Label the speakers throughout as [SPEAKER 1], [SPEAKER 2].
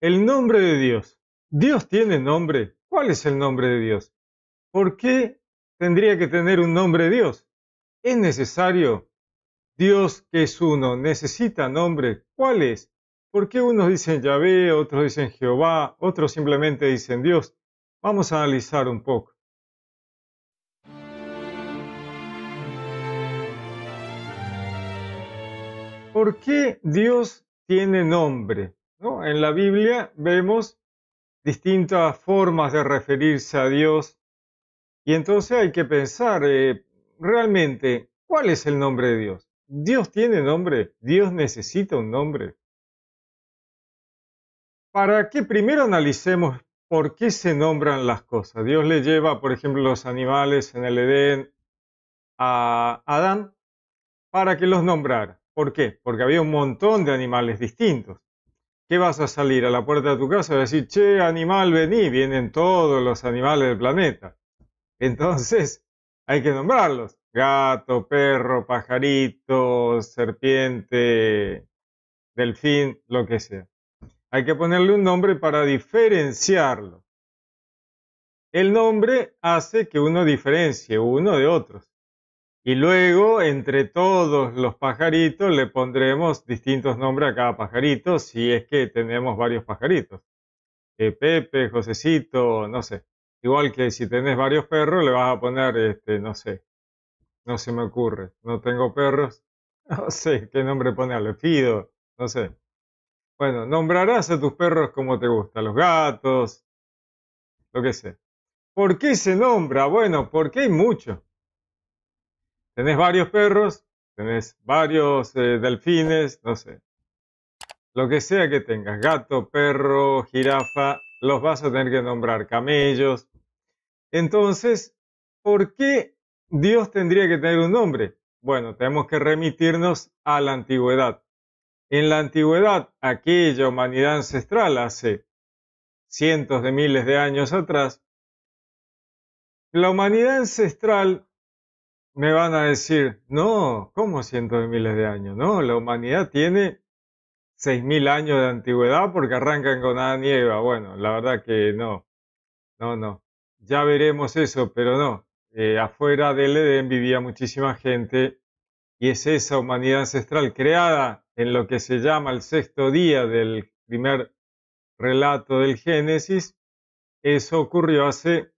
[SPEAKER 1] El nombre de Dios. Dios tiene nombre. ¿Cuál es el nombre de Dios? ¿Por qué tendría que tener un nombre de Dios? Es necesario. Dios que es uno necesita nombre. ¿Cuál es? ¿Por qué unos dicen Yahvé, otros dicen Jehová, otros simplemente dicen Dios? Vamos a analizar un poco. ¿Por qué Dios tiene nombre? En la Biblia vemos distintas formas de referirse a Dios y entonces hay que pensar eh, realmente cuál es el nombre de Dios. Dios tiene nombre, Dios necesita un nombre. Para que primero analicemos por qué se nombran las cosas. Dios le lleva, por ejemplo, los animales en el Edén a Adán para que los nombrara. ¿Por qué? Porque había un montón de animales distintos. ¿Qué vas a salir a la puerta de tu casa y decir, che, animal, vení? Vienen todos los animales del planeta. Entonces, hay que nombrarlos. Gato, perro, pajarito, serpiente, delfín, lo que sea. Hay que ponerle un nombre para diferenciarlo. El nombre hace que uno diferencie uno de otros. Y luego, entre todos los pajaritos, le pondremos distintos nombres a cada pajarito, si es que tenemos varios pajaritos. Eh, Pepe, Josecito, no sé. Igual que si tenés varios perros, le vas a poner, este, no sé. No se me ocurre. No tengo perros. No sé qué nombre ponerle. Fido, no sé. Bueno, nombrarás a tus perros como te gusta, los gatos, lo que sea. ¿Por qué se nombra? Bueno, porque hay muchos tenés varios perros, tenés varios eh, delfines, no sé. Lo que sea que tengas, gato, perro, jirafa, los vas a tener que nombrar camellos. Entonces, ¿por qué Dios tendría que tener un nombre? Bueno, tenemos que remitirnos a la antigüedad. En la antigüedad, aquella humanidad ancestral hace cientos de miles de años atrás, la humanidad ancestral me van a decir, no, ¿cómo cientos de miles de años? No, la humanidad tiene 6.000 años de antigüedad porque arrancan con Adán y Bueno, la verdad que no, no, no. Ya veremos eso, pero no. Eh, afuera del Edén vivía muchísima gente y es esa humanidad ancestral creada en lo que se llama el sexto día del primer relato del Génesis. Eso ocurrió hace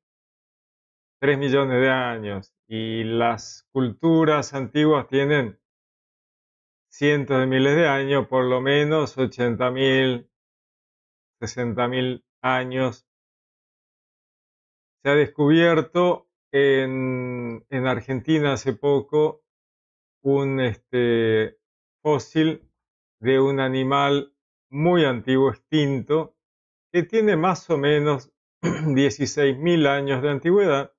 [SPEAKER 1] 3 millones de años. Y las culturas antiguas tienen cientos de miles de años, por lo menos 80.000, 60.000 años. Se ha descubierto en, Argentina hace poco un este, fósil de un animal muy antiguo, extinto, que tiene más o menos 16.000 años de antigüedad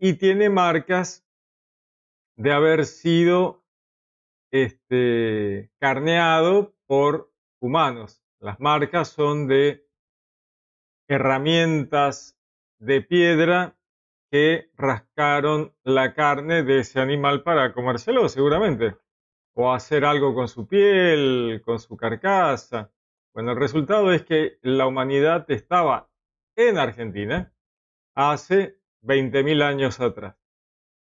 [SPEAKER 1] y tiene marcas de haber sido este, carneado por humanos. Las marcas son de herramientas de piedra que rascaron la carne de ese animal para comérselo, seguramente. O hacer algo con su piel, con su carcasa. Bueno, el resultado es que la humanidad estaba en Argentina hace 20.000 años atrás.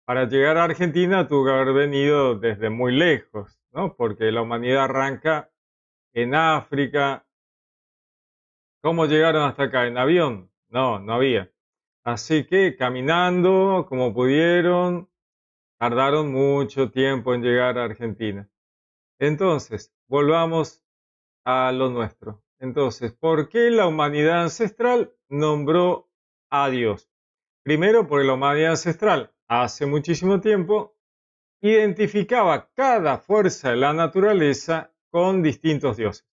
[SPEAKER 1] Para llegar a Argentina tuvo que haber venido desde muy lejos, ¿no? Porque la humanidad arranca en África. ¿Cómo llegaron hasta acá? ¿En avión? No, no había. Así que caminando como pudieron, tardaron mucho tiempo en llegar a Argentina. Entonces, volvamos a lo nuestro. Entonces, ¿por qué la humanidad ancestral nombró a Dios? Primero, porque la humanidad ancestral hace muchísimo tiempo identificaba cada fuerza de la naturaleza con distintos dioses.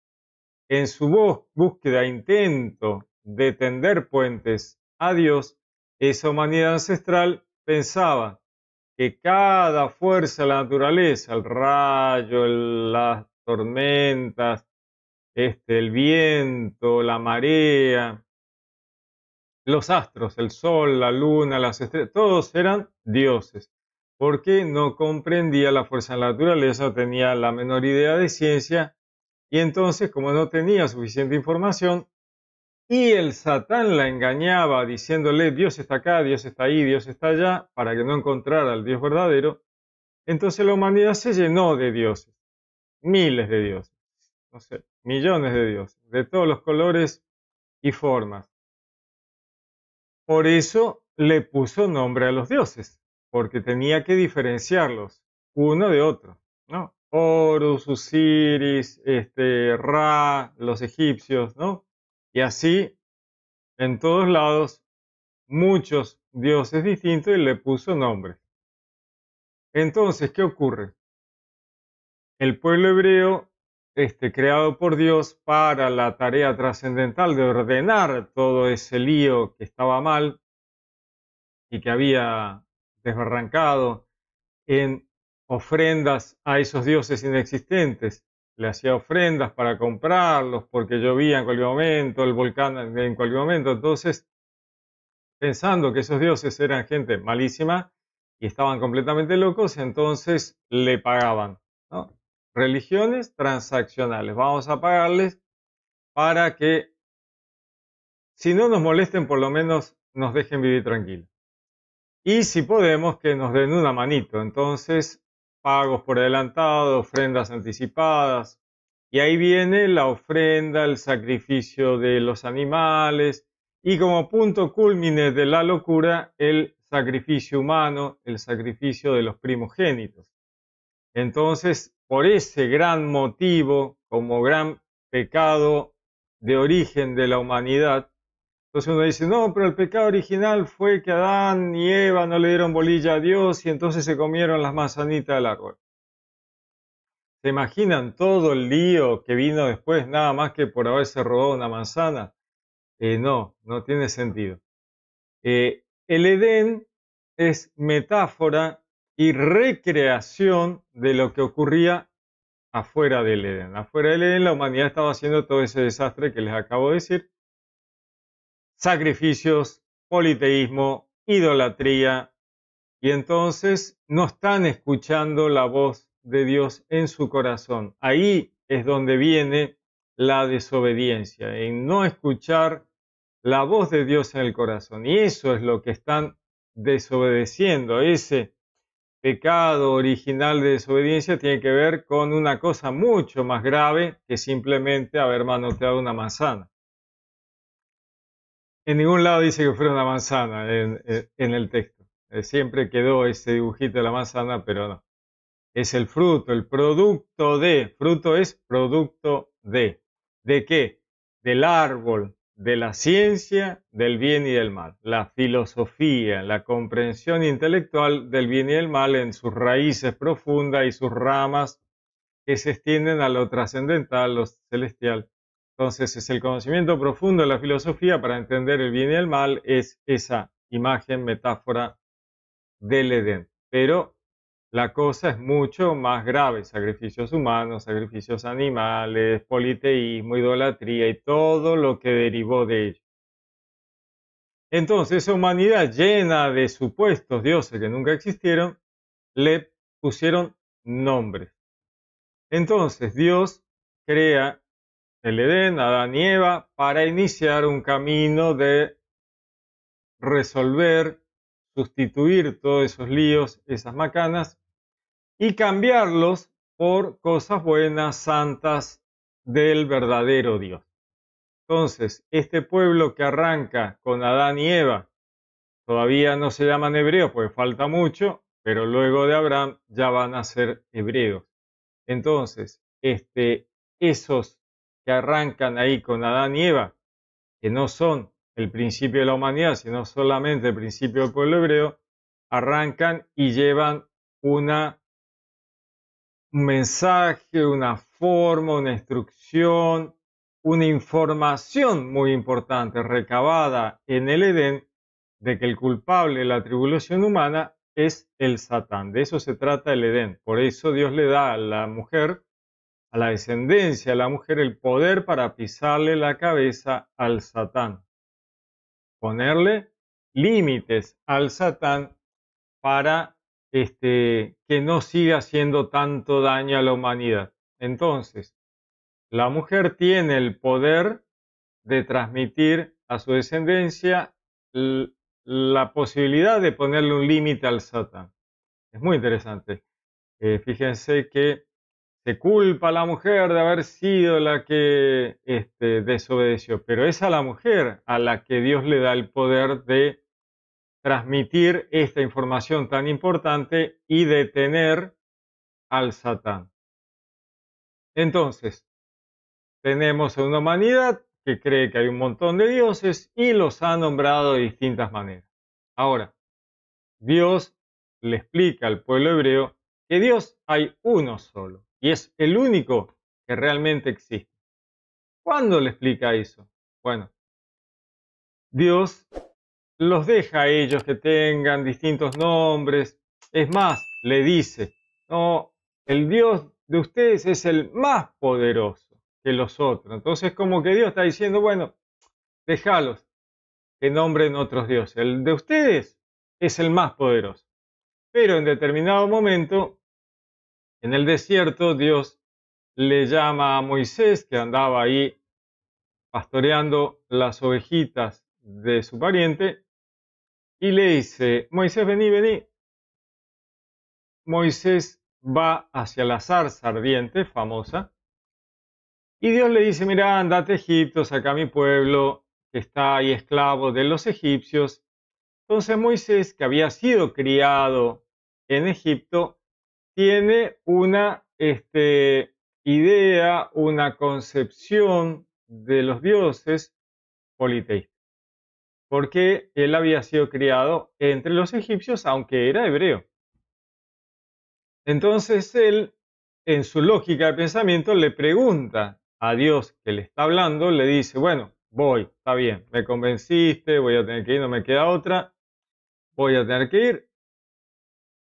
[SPEAKER 1] En su búsqueda, intento de tender puentes a Dios, esa humanidad ancestral pensaba que cada fuerza de la naturaleza, el rayo, las tormentas, este, el viento, la marea, los astros, el sol, la luna, las estrellas, todos eran dioses, porque no comprendía la fuerza de la naturaleza, tenía la menor idea de ciencia, y entonces como no tenía suficiente información, y el Satán la engañaba diciéndole, Dios está acá, Dios está ahí, Dios está allá, para que no encontrara al Dios verdadero, entonces la humanidad se llenó de dioses, miles de dioses, millones de dioses, de todos los colores y formas. Por eso le puso nombre a los dioses, porque tenía que diferenciarlos uno de otro, ¿no? Horus, Osiris, este, Ra, los egipcios, ¿no? Y así, en todos lados, muchos dioses distintos y le puso nombre. Entonces, ¿qué ocurre? El pueblo hebreo este, creado por Dios para la tarea trascendental de ordenar todo ese lío que estaba mal y que había desbarrancado en ofrendas a esos dioses inexistentes. Le hacía ofrendas para comprarlos porque llovía en cualquier momento, el volcán en cualquier momento. Entonces, pensando que esos dioses eran gente malísima y estaban completamente locos, entonces le pagaban. ¿no? religiones transaccionales. Vamos a pagarles para que, si no nos molesten, por lo menos nos dejen vivir tranquilos. Y si podemos, que nos den una manito. Entonces, pagos por adelantado, ofrendas anticipadas. Y ahí viene la ofrenda, el sacrificio de los animales. Y como punto cúlmine de la locura, el sacrificio humano, el sacrificio de los primogénitos. Entonces, por ese gran motivo, como gran pecado de origen de la humanidad, entonces uno dice, no, pero el pecado original fue que Adán y Eva no le dieron bolilla a Dios y entonces se comieron las manzanitas del árbol. ¿Se imaginan todo el lío que vino después nada más que por haberse robado una manzana? Eh, no, no tiene sentido. Eh, el Edén es metáfora y recreación de lo que ocurría afuera del Edén. Afuera del Edén la humanidad estaba haciendo todo ese desastre que les acabo de decir. Sacrificios, politeísmo, idolatría. Y entonces no están escuchando la voz de Dios en su corazón. Ahí es donde viene la desobediencia, en no escuchar la voz de Dios en el corazón. Y eso es lo que están desobedeciendo, ese pecado original de desobediencia tiene que ver con una cosa mucho más grave que simplemente haber manoteado una manzana. En ningún lado dice que fuera una manzana en, eh, el texto. Eh, siempre quedó ese dibujito de la manzana, pero no. Es el fruto, el producto de. Fruto es producto de. ¿De qué? Del árbol de la ciencia del bien y del mal, la filosofía, la comprensión intelectual del bien y el mal en sus raíces profundas y sus ramas que se extienden a lo trascendental, lo celestial. Entonces es el conocimiento profundo de la filosofía para entender el bien y el mal, es esa imagen, metáfora del Edén, pero la cosa es mucho más grave, sacrificios humanos, sacrificios animales, politeísmo, idolatría y todo lo que derivó de ello. Entonces, esa humanidad llena de supuestos dioses que nunca existieron, le pusieron nombre. Entonces, Dios crea el Edén, Adán y Eva, para iniciar un camino de resolver, sustituir todos esos líos, esas macanas, y cambiarlos por cosas buenas, santas del verdadero Dios. Entonces, este pueblo que arranca con Adán y Eva, todavía no se llaman hebreos, pues falta mucho, pero luego de Abraham ya van a ser hebreos. Entonces, este, esos que arrancan ahí con Adán y Eva, que no son el principio de la humanidad, sino solamente el principio del pueblo hebreo, arrancan y llevan una un mensaje, una forma, una instrucción, una información muy importante recabada en el Edén de que el culpable de la tribulación humana es el Satán. De eso se trata el Edén. Por eso Dios le da a la mujer, a la descendencia, a la mujer, el poder para pisarle la cabeza al Satán. Ponerle límites al Satán para este, que no siga haciendo tanto daño a la humanidad. Entonces, la mujer tiene el poder de transmitir a su descendencia la posibilidad de ponerle un límite al Satán. Es muy interesante. Eh, fíjense que se culpa a la mujer de haber sido la que este, desobedeció, pero es a la mujer a la que Dios le da el poder de transmitir esta información tan importante y detener al Satán. Entonces, tenemos a una humanidad que cree que hay un montón de dioses y los ha nombrado de distintas maneras. Ahora, Dios le explica al pueblo hebreo que Dios hay uno solo y es el único que realmente existe. ¿Cuándo le explica eso? Bueno, Dios los deja a ellos que tengan distintos nombres. Es más, le dice, no, el Dios de ustedes es el más poderoso que los otros. Entonces como que Dios está diciendo, bueno, déjalos que nombren otros dioses. El de ustedes es el más poderoso. Pero en determinado momento, en el desierto, Dios le llama a Moisés, que andaba ahí pastoreando las ovejitas de su pariente, y le dice, Moisés, vení, vení. Moisés va hacia la zarza ardiente, famosa, y Dios le dice, mira, andate a Egipto, saca a mi pueblo, que está ahí esclavo de los egipcios. Entonces Moisés, que había sido criado en Egipto, tiene una este, idea, una concepción de los dioses politeístas porque él había sido criado entre los egipcios, aunque era hebreo. Entonces él, en su lógica de pensamiento, le pregunta a Dios que le está hablando, le dice, bueno, voy, está bien, me convenciste, voy a tener que ir, no me queda otra, voy a tener que ir.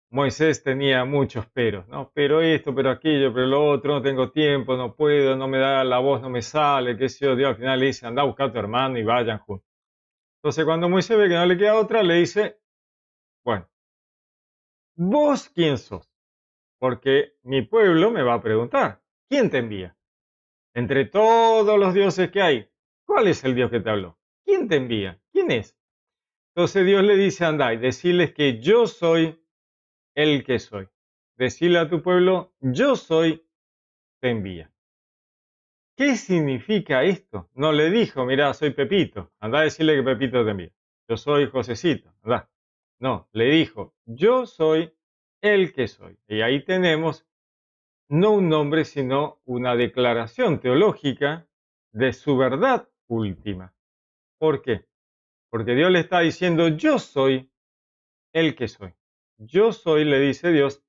[SPEAKER 1] Moisés tenía muchos peros, ¿no? Pero esto, pero aquello, pero lo otro, no tengo tiempo, no puedo, no me da la voz, no me sale, qué sé yo, Dios al final le dice, anda a buscar a tu hermano y vayan juntos. Entonces cuando Moisés ve que no le queda otra, le dice, bueno, ¿vos quién sos? Porque mi pueblo me va a preguntar, ¿quién te envía? Entre todos los dioses que hay, ¿cuál es el Dios que te habló? ¿Quién te envía? ¿Quién es? Entonces Dios le dice, andá y decirles que yo soy el que soy. Decirle a tu pueblo, yo soy, te envía. ¿Qué significa esto? No le dijo, mira, soy Pepito, anda a decirle que Pepito de mí, Yo soy Josecito, ¿verdad? No, le dijo, yo soy el que soy. Y ahí tenemos no un nombre, sino una declaración teológica de su verdad última. ¿Por qué? Porque Dios le está diciendo, yo soy el que soy. Yo soy, le dice Dios,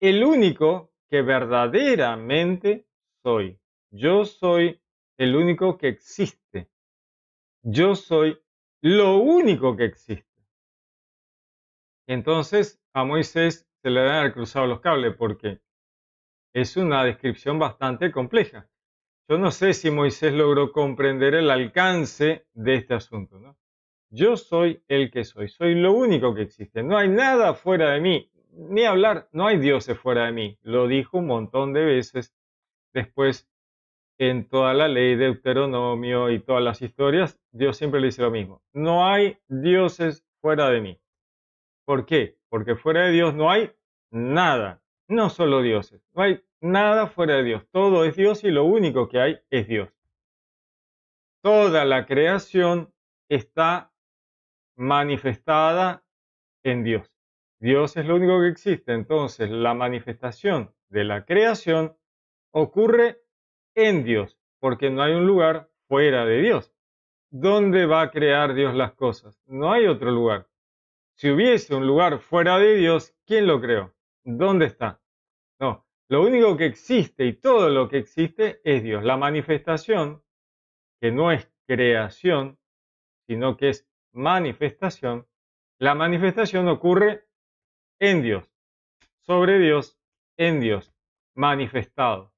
[SPEAKER 1] el único que verdaderamente soy. Yo soy el único que existe. Yo soy lo único que existe. Entonces a Moisés se le van cruzado los cables porque es una descripción bastante compleja. Yo no sé si Moisés logró comprender el alcance de este asunto. Yo soy el que soy, soy lo único que existe. No hay nada fuera de mí, ni hablar, no hay dioses fuera de mí. Lo dijo un montón de veces después en toda la ley de Deuteronomio y todas las historias, Dios siempre le dice lo mismo. No hay dioses fuera de mí. ¿Por qué? Porque fuera de Dios no hay nada, no solo dioses, no hay nada fuera de Dios. Todo es Dios y lo único que hay es Dios. Toda la creación está manifestada en Dios. Dios es lo único que existe. Entonces, la manifestación de la creación ocurre en Dios, porque no hay un lugar fuera de Dios. ¿Dónde va a crear Dios las cosas? No hay otro lugar. Si hubiese un lugar fuera de Dios, ¿quién lo creó? ¿Dónde está? No, lo único que existe y todo lo que existe es Dios. La manifestación, que no es creación, sino que es manifestación, la manifestación ocurre en Dios, sobre Dios, en Dios, manifestado.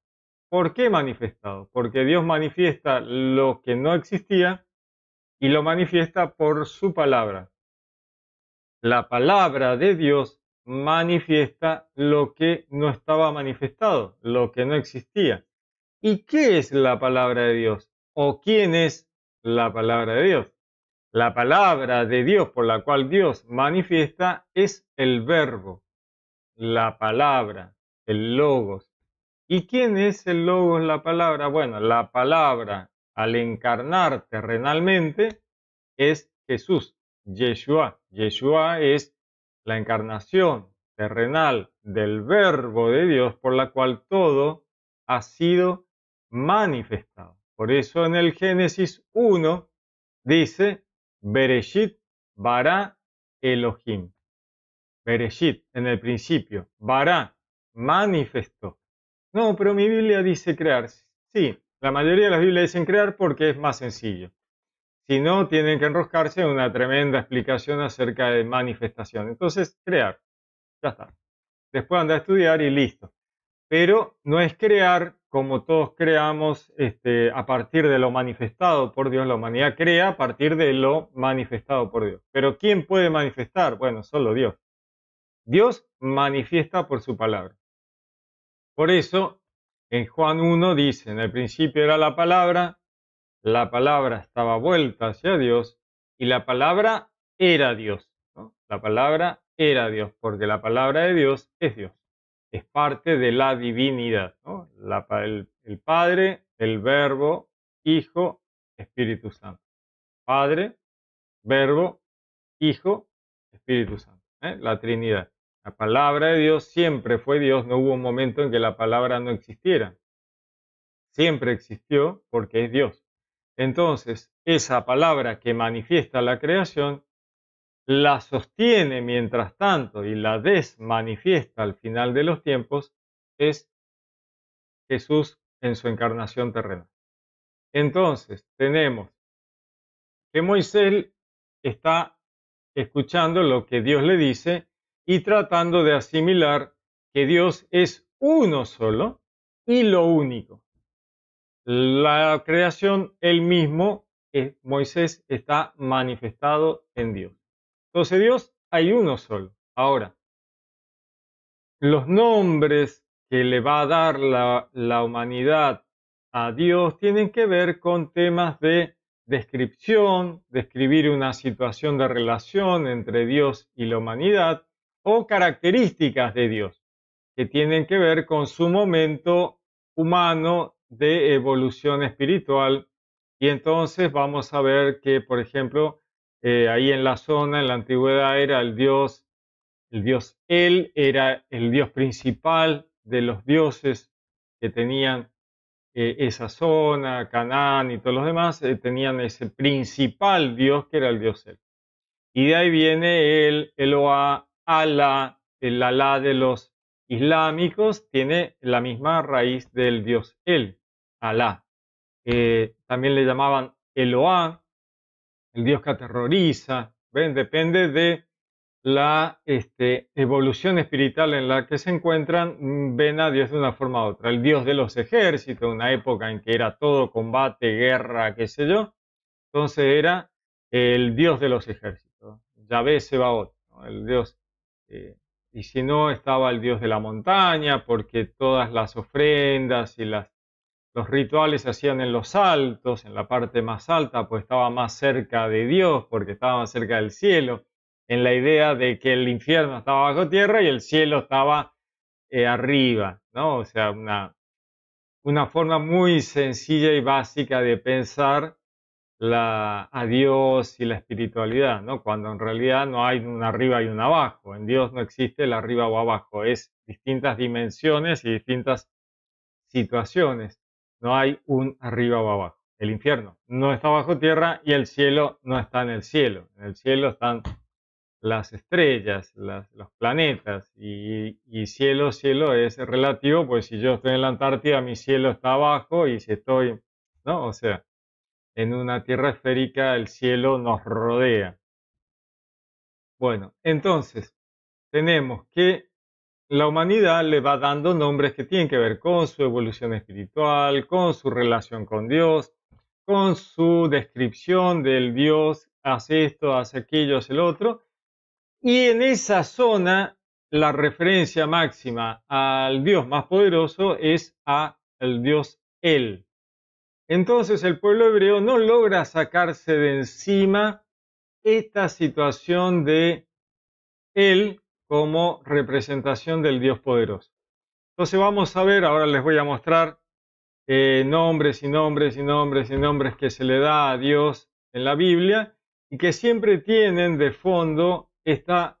[SPEAKER 1] ¿Por qué manifestado? Porque Dios manifiesta lo que no existía y lo manifiesta por su palabra. La palabra de Dios manifiesta lo que no estaba manifestado, lo que no existía. ¿Y qué es la palabra de Dios? ¿O quién es la palabra de Dios? La palabra de Dios por la cual Dios manifiesta es el verbo, la palabra, el logos. ¿Y quién es el logos, la palabra? Bueno, la palabra al encarnar terrenalmente es Jesús, Yeshua. Yeshua es la encarnación terrenal del verbo de Dios por la cual todo ha sido manifestado. Por eso en el Génesis 1 dice, Bereshit bara Elohim. Bereshit, en el principio, bara, manifestó. No, pero mi Biblia dice crear. Sí, la mayoría de las Biblias dicen crear porque es más sencillo. Si no, tienen que enroscarse en una tremenda explicación acerca de manifestación. Entonces, crear. Ya está. Después anda a estudiar y listo. Pero no es crear como todos creamos este, a partir de lo manifestado por Dios. La humanidad crea a partir de lo manifestado por Dios. Pero ¿quién puede manifestar? Bueno, solo Dios. Dios manifiesta por su palabra. Por eso, en Juan 1 dice, en el principio era la palabra, la palabra estaba vuelta hacia Dios y la palabra era Dios. La palabra era Dios, porque la palabra de Dios es Dios, es parte de la divinidad. el, Padre, el Verbo, Hijo, Espíritu Santo. Padre, Verbo, Hijo, Espíritu Santo. ¿eh? La Trinidad. La palabra de Dios siempre fue Dios, no hubo un momento en que la palabra no existiera. Siempre existió porque es Dios. Entonces, esa palabra que manifiesta la creación la sostiene mientras tanto y la desmanifiesta al final de los tiempos es Jesús en su encarnación terrenal. Entonces, tenemos que Moisés está escuchando lo que Dios le dice y tratando de asimilar que Dios es uno solo y lo único. La creación, el mismo, eh, Moisés, está manifestado en Dios. Entonces Dios hay uno solo. Ahora, los nombres que le va a dar la, la humanidad a Dios tienen que ver con temas de descripción, describir una situación de relación entre Dios y la humanidad, o características de Dios que tienen que ver con su momento humano de evolución espiritual. Y entonces vamos a ver que, por ejemplo, eh, ahí en la zona, en la antigüedad, era el Dios, el Dios Él, era el Dios principal de los dioses que tenían eh, esa zona, Canaán y todos los demás, eh, tenían ese principal Dios que era el Dios Él. Y de ahí viene el Eloah, Alá, el Alá de los islámicos, tiene la misma raíz del dios el, alá. Eh, también le llamaban Eloá, el dios que aterroriza. ¿ven? Depende de la este, evolución espiritual en la que se encuentran, mm, ven a Dios de una forma u otra. El Dios de los ejércitos, una época en que era todo combate, guerra, qué sé yo. Entonces era el Dios de los ejércitos, Yahvé Sebaot, el Dios eh, y si no, estaba el dios de la montaña, porque todas las ofrendas y los rituales se hacían en los altos, en la parte más alta, pues estaba más cerca de Dios, porque estaba más cerca del cielo, en la idea de que el infierno estaba bajo tierra y el cielo estaba eh, arriba, ¿no? O sea, una forma muy sencilla y básica de pensar la, a Dios y la espiritualidad, ¿no? cuando en realidad no hay un arriba y un abajo. En Dios no existe el arriba o abajo, es distintas dimensiones y distintas situaciones. No hay un arriba o abajo. El infierno no está bajo tierra y el cielo no está en el cielo. En el cielo están las estrellas, los planetas y, y, cielo, cielo es relativo, pues si yo estoy en la Antártida, mi cielo está abajo y si estoy, ¿no? O sea, en una tierra esférica el cielo nos rodea. Bueno, entonces tenemos que la humanidad le va dando nombres que tienen que ver con su evolución espiritual, con su relación con Dios, con su descripción del Dios, hace esto, hace aquello, hace el otro. Y en esa zona, la referencia máxima al Dios más poderoso es a el Dios Él. Entonces el pueblo hebreo no logra sacarse de encima esta situación de él como representación del Dios poderoso. Entonces vamos a ver, ahora les voy a mostrar eh, nombres y nombres y nombres y nombres que se le da a Dios en la Biblia y que siempre tienen de fondo este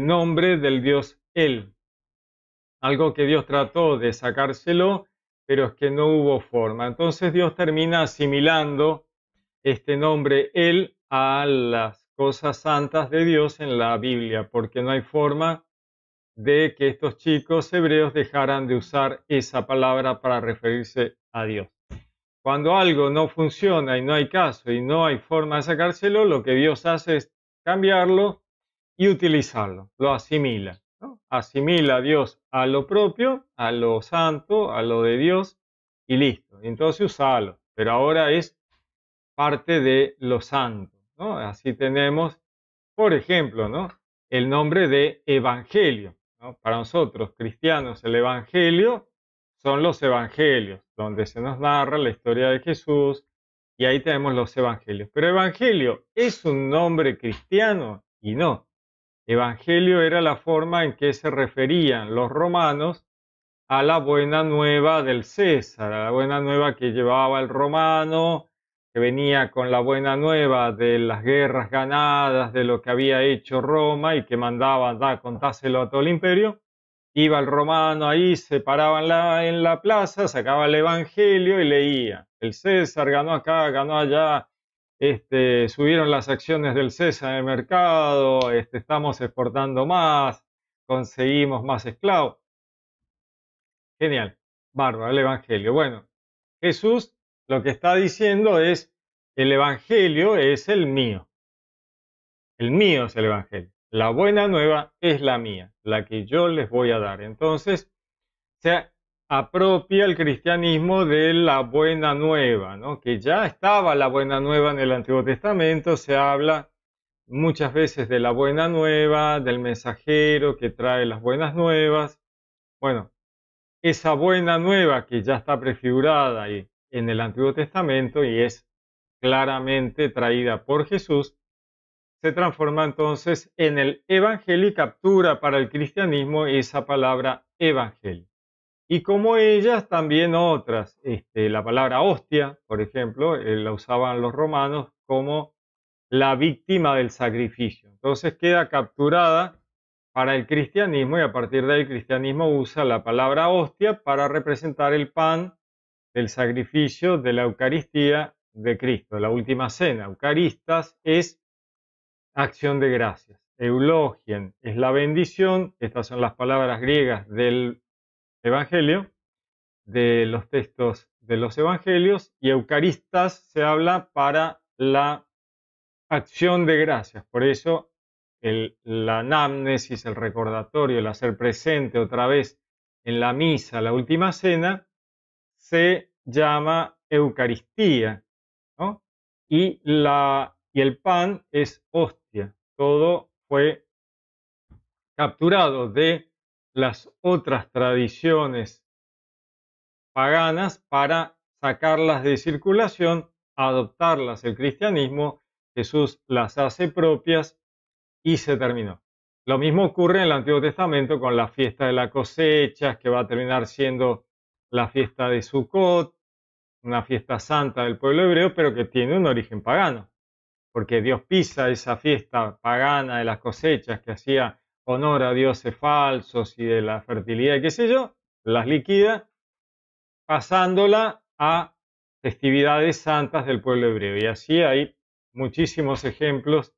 [SPEAKER 1] nombre del Dios Él. Algo que Dios trató de sacárselo pero es que no hubo forma. Entonces Dios termina asimilando este nombre Él a las cosas santas de Dios en la Biblia, porque no hay forma de que estos chicos hebreos dejaran de usar esa palabra para referirse a Dios. Cuando algo no funciona y no hay caso y no hay forma de sacárselo, lo que Dios hace es cambiarlo y utilizarlo, lo asimila asimila a Dios a lo propio, a lo santo, a lo de Dios y listo. Entonces usalo, pero ahora es parte de lo santo. Así tenemos, por ejemplo, ¿no? el nombre de Evangelio. Para nosotros, cristianos, el Evangelio son los Evangelios, donde se nos narra la historia de Jesús, y ahí tenemos los Evangelios. Pero Evangelio es un nombre cristiano y no. Evangelio era la forma en que se referían los romanos a la buena nueva del César, a la buena nueva que llevaba el romano, que venía con la buena nueva de las guerras ganadas, de lo que había hecho Roma y que mandaba, dar contáselo a todo el imperio. Iba el romano ahí, se paraba en la plaza, sacaba el Evangelio y leía. El César ganó acá, ganó allá, este, subieron las acciones del CESA en el mercado, este, estamos exportando más, conseguimos más esclavos. Genial, bárbaro, el Evangelio. Bueno, Jesús lo que está diciendo es, el Evangelio es el mío. El mío es el Evangelio. La buena nueva es la mía, la que yo les voy a dar. Entonces, sea, apropia el cristianismo de la buena nueva, ¿no? que ya estaba la buena nueva en el Antiguo Testamento, se habla muchas veces de la buena nueva, del mensajero que trae las buenas nuevas. Bueno, esa buena nueva que ya está prefigurada en el Antiguo Testamento y es claramente traída por Jesús, se transforma entonces en el Evangelio y captura para el cristianismo esa palabra Evangelio y como ellas también otras. Este, la palabra hostia, por ejemplo, eh, la usaban los romanos como la víctima del sacrificio. Entonces queda capturada para el cristianismo y a partir de ahí el cristianismo usa la palabra hostia para representar el pan del sacrificio de la Eucaristía de Cristo, la última cena. Eucaristas es acción de gracias. Eulogien es la bendición, estas son las palabras griegas del Evangelio, de los textos de los Evangelios, y Eucaristas se habla para la acción de gracias. Por eso la anamnesis, el recordatorio, el hacer presente otra vez en la misa, la última cena, se llama Eucaristía, Y, la, y el pan es hostia. Todo fue capturado de las otras tradiciones paganas para sacarlas de circulación, adoptarlas el cristianismo, Jesús las hace propias y se terminó. Lo mismo ocurre en el Antiguo Testamento con la fiesta de la cosecha, que va a terminar siendo la fiesta de Sukkot, una fiesta santa del pueblo hebreo, pero que tiene un origen pagano, porque Dios pisa esa fiesta pagana de las cosechas que hacía honor a dioses falsos y de la fertilidad qué sé yo, las liquida pasándola a festividades santas del pueblo hebreo. Y así hay muchísimos ejemplos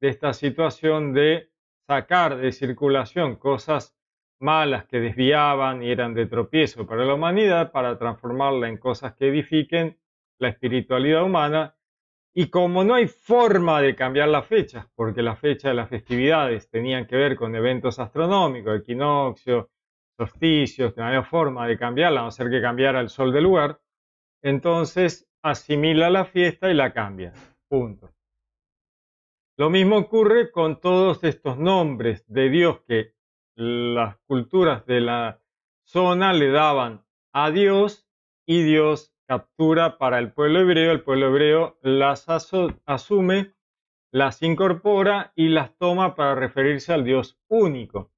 [SPEAKER 1] de esta situación de sacar de circulación cosas malas que desviaban y eran de tropiezo para la humanidad para transformarla en cosas que edifiquen la espiritualidad humana y como no hay forma de cambiar las fechas, porque las fechas de las festividades tenían que ver con eventos astronómicos, equinoccios, solsticios, no había forma de cambiarla, a no ser que cambiara el sol del lugar, entonces asimila la fiesta y la cambia. Punto. Lo mismo ocurre con todos estos nombres de Dios que las culturas de la zona le daban a Dios y Dios captura para el pueblo hebreo, el pueblo hebreo las asume, las incorpora y las toma para referirse al Dios único.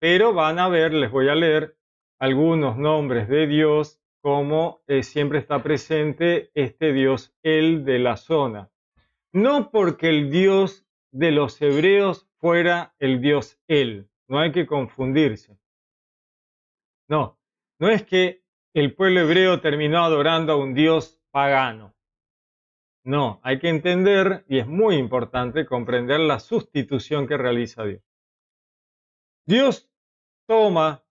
[SPEAKER 1] Pero van a ver, les voy a leer algunos nombres de Dios, como eh, siempre está presente este Dios, el de la zona. No porque el Dios de los hebreos fuera el Dios él, no hay que confundirse. No, no es que el pueblo hebreo terminó adorando a un dios pagano. No, hay que entender, y es muy importante comprender la sustitución que realiza Dios. Dios toma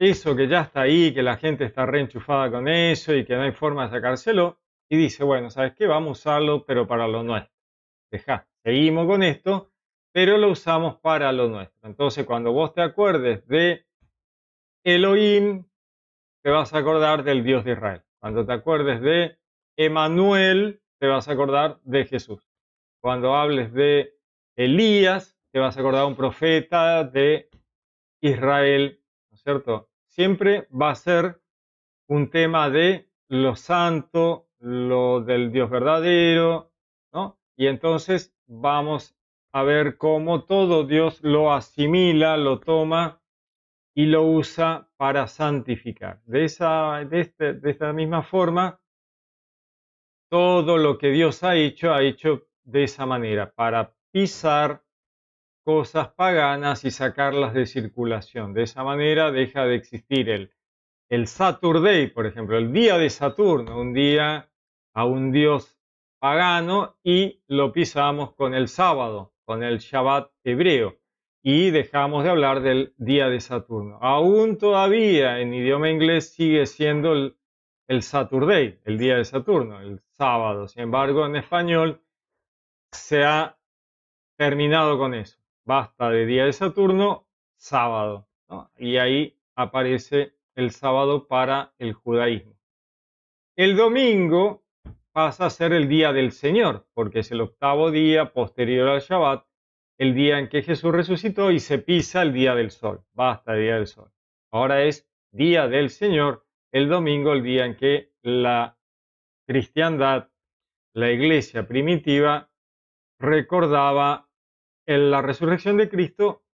[SPEAKER 1] eso que ya está ahí, que la gente está reenchufada con eso y que no hay forma de sacárselo, y dice, bueno, ¿sabes qué? Vamos a usarlo, pero para lo nuestro. Deja, seguimos con esto, pero lo usamos para lo nuestro. Entonces, cuando vos te acuerdes de Elohim, te vas a acordar del Dios de Israel. Cuando te acuerdes de Emanuel, te vas a acordar de Jesús. Cuando hables de Elías, te vas a acordar de un profeta de Israel, ¿no es cierto? Siempre va a ser un tema de lo santo, lo del Dios verdadero, ¿no? Y entonces vamos a ver cómo todo Dios lo asimila, lo toma y lo usa para santificar. De esa, este, de, esta misma forma, todo lo que Dios ha hecho, ha hecho de esa manera, para pisar cosas paganas y sacarlas de circulación. De esa manera deja de existir el, el Saturday, por ejemplo, el día de Saturno, un día a un dios pagano y lo pisamos con el sábado, con el Shabbat hebreo y dejamos de hablar del día de Saturno. Aún todavía en idioma inglés sigue siendo el, Saturday, el día de Saturno, el sábado. Sin embargo, en español se ha terminado con eso. Basta de día de Saturno, sábado. Y ahí aparece el sábado para el judaísmo. El domingo pasa a ser el día del Señor, porque es el octavo día posterior al Shabbat el día en que Jesús resucitó y se pisa el día del sol. Basta el día del sol. Ahora es día del Señor, el domingo, el día en que la cristiandad, la iglesia primitiva, recordaba la resurrección de Cristo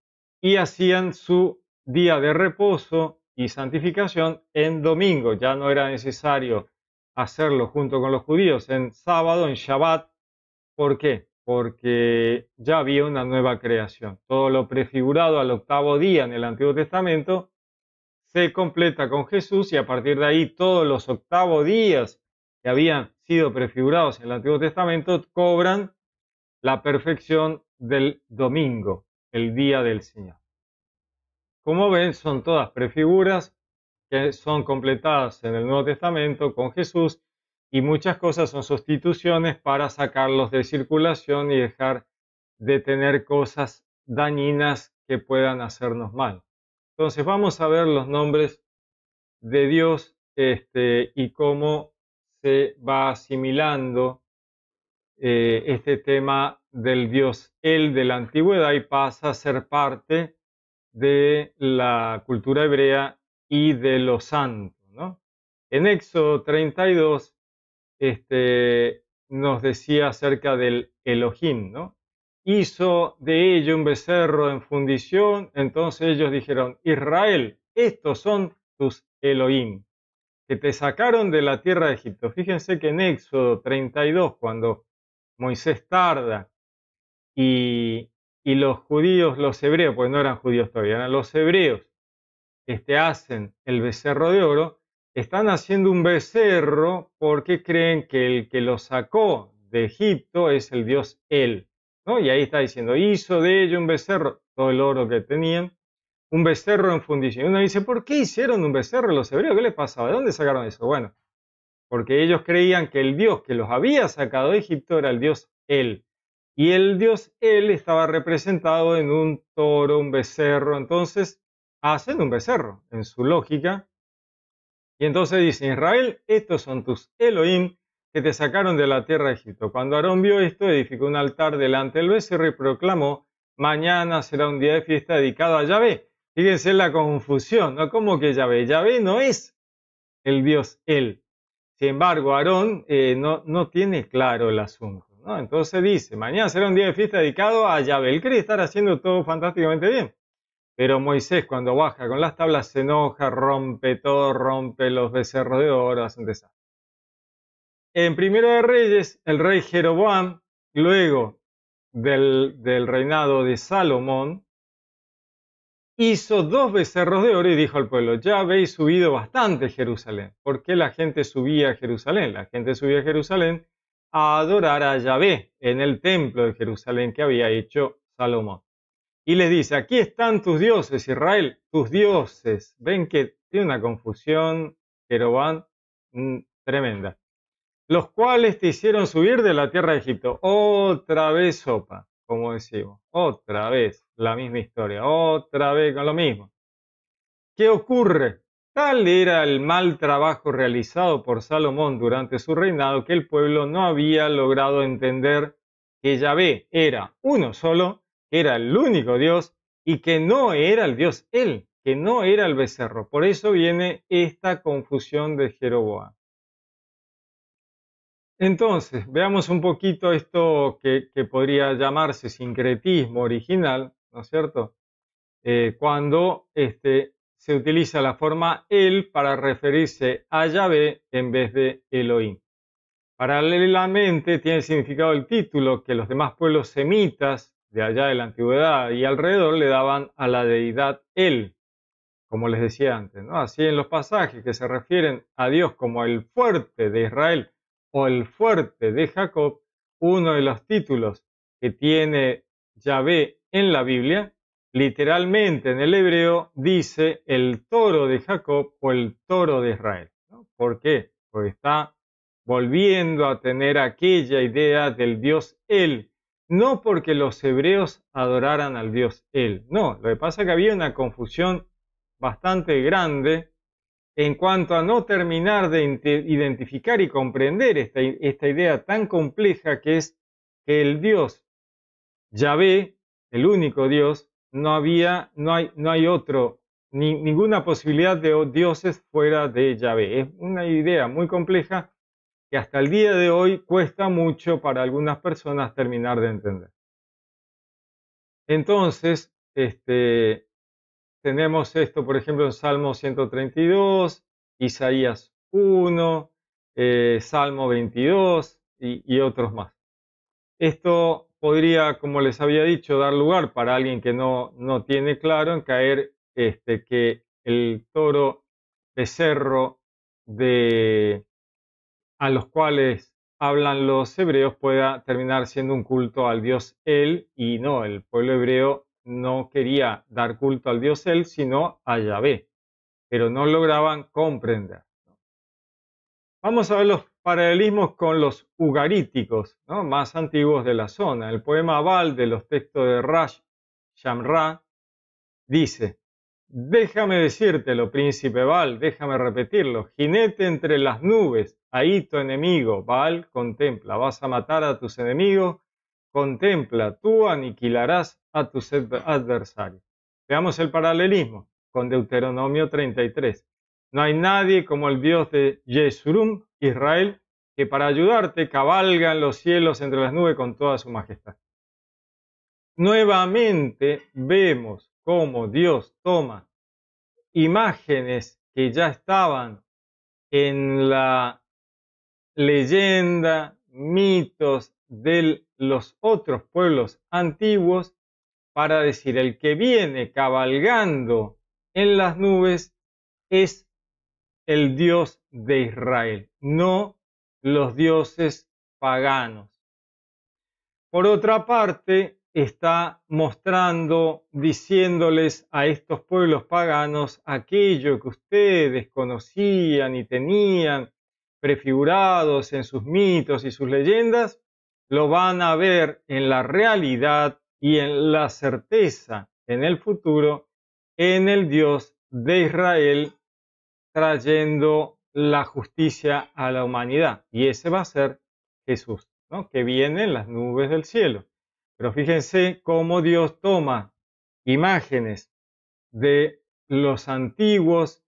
[SPEAKER 1] y hacían su día de reposo y santificación en domingo. Ya no era necesario hacerlo junto con los judíos en sábado, en Shabbat. ¿Por qué? porque ya había una nueva creación. Todo lo prefigurado al octavo día en el Antiguo Testamento se completa con Jesús y a partir de ahí todos los octavos días que habían sido prefigurados en el Antiguo Testamento cobran la perfección del domingo, el día del Señor. Como ven, son todas prefiguras que son completadas en el Nuevo Testamento con Jesús y muchas cosas son sustituciones para sacarlos de circulación y dejar de tener cosas dañinas que puedan hacernos mal. Entonces vamos a ver los nombres de Dios este, y cómo se va asimilando eh, este tema del Dios Él de la antigüedad y pasa a ser parte de la cultura hebrea y de los santos. En Éxodo 32 este, nos decía acerca del Elohim, ¿no? Hizo de ello un becerro en fundición, entonces ellos dijeron, Israel, estos son tus Elohim, que te sacaron de la tierra de Egipto. Fíjense que en Éxodo 32, cuando Moisés tarda y, y los judíos, los hebreos, pues no eran judíos todavía, eran los hebreos, este, hacen el becerro de oro, están haciendo un becerro porque creen que el que los sacó de Egipto es el dios él. ¿no? Y ahí está diciendo, hizo de ellos un becerro, todo el oro que tenían, un becerro en fundición. Y uno dice, ¿por qué hicieron un becerro los hebreos? ¿Qué les pasaba? ¿De dónde sacaron eso? Bueno, porque ellos creían que el dios que los había sacado de Egipto era el dios él. Y el dios él estaba representado en un toro, un becerro. Entonces, hacen un becerro, en su lógica, y entonces dice, Israel, estos son tus Elohim que te sacaron de la tierra de Egipto. Cuando Aarón vio esto, edificó un altar delante de becerro y reproclamó, mañana será un día de fiesta dedicado a Yahvé. Fíjense la confusión, ¿no? ¿Cómo que Yahvé? Yahvé no es el Dios él. Sin embargo, Aarón eh, no, no tiene claro el asunto. Entonces dice, mañana será un día de fiesta dedicado a Yahvé. Él cree estar haciendo todo fantásticamente bien. Pero Moisés cuando baja con las tablas se enoja, rompe todo, rompe los becerros de oro, hace un desastre. En Primero de Reyes, el rey Jeroboam, luego del, del reinado de Salomón, hizo dos becerros de oro y dijo al pueblo, ya habéis subido bastante Jerusalén. ¿Por qué la gente subía a Jerusalén? La gente subía a Jerusalén a adorar a Yahvé en el templo de Jerusalén que había hecho Salomón y les dice, aquí están tus dioses, Israel, tus dioses. Ven que tiene una confusión, pero mm, tremenda. Los cuales te hicieron subir de la tierra de Egipto. Otra vez sopa, como decimos. Otra vez la misma historia. Otra vez con lo mismo. ¿Qué ocurre? Tal era el mal trabajo realizado por Salomón durante su reinado que el pueblo no había logrado entender que Yahvé era uno solo era el único Dios y que no era el Dios él, que no era el becerro. Por eso viene esta confusión de Jeroboam. Entonces, veamos un poquito esto que, podría llamarse sincretismo original, ¿no es cierto? Eh, cuando este, se utiliza la forma él para referirse a Yahvé en vez de Elohim. Paralelamente tiene significado el título que los demás pueblos semitas de allá de la antigüedad y alrededor le daban a la deidad él, como les decía antes. ¿no? Así en los pasajes que se refieren a Dios como el fuerte de Israel o el fuerte de Jacob, uno de los títulos que tiene Yahvé en la Biblia, literalmente en el hebreo dice el toro de Jacob o el toro de Israel. ¿Por qué? Porque está volviendo a tener aquella idea del Dios él no porque los hebreos adoraran al Dios Él. No, lo que pasa es que había una confusión bastante grande en cuanto a no terminar de identificar y comprender esta, idea tan compleja que es que el Dios Yahvé, el único Dios, no había, no hay, no hay otro, ni, ninguna posibilidad de dioses fuera de Yahvé. Es una idea muy compleja que hasta el día de hoy cuesta mucho para algunas personas terminar de entender. Entonces, este, tenemos esto, por ejemplo, en Salmo 132, Isaías 1, eh, Salmo 22 y, otros más. Esto podría, como les había dicho, dar lugar para alguien que no, no tiene claro en caer este, que el toro becerro de a los cuales hablan los hebreos pueda terminar siendo un culto al Dios Él y no, el pueblo hebreo no quería dar culto al Dios Él, sino a Yahvé, pero no lograban comprender. Vamos a ver los paralelismos con los ugaríticos más antiguos de la zona. El poema Abal de los textos de Rash Shamra dice, Déjame decírtelo, príncipe Baal, déjame repetirlo. Jinete entre las nubes, ahí tu enemigo, Baal, contempla. Vas a matar a tus enemigos, contempla. Tú aniquilarás a tus adversarios. Veamos el paralelismo con Deuteronomio 33. No hay nadie como el Dios de Yesurum, Israel, que para ayudarte cabalga en los cielos entre las nubes con toda su majestad. Nuevamente vemos cómo Dios toma imágenes que ya estaban en la leyenda, mitos de los otros pueblos antiguos para decir el que viene cabalgando en las nubes es el Dios de Israel, no los dioses paganos. Por otra parte, está mostrando, diciéndoles a estos pueblos paganos aquello que ustedes conocían y tenían prefigurados en sus mitos y sus leyendas, lo van a ver en la realidad y en la certeza en el futuro en el Dios de Israel trayendo la justicia a la humanidad. Y ese va a ser Jesús, que viene en las nubes del cielo. Pero fíjense cómo Dios toma imágenes de los antiguos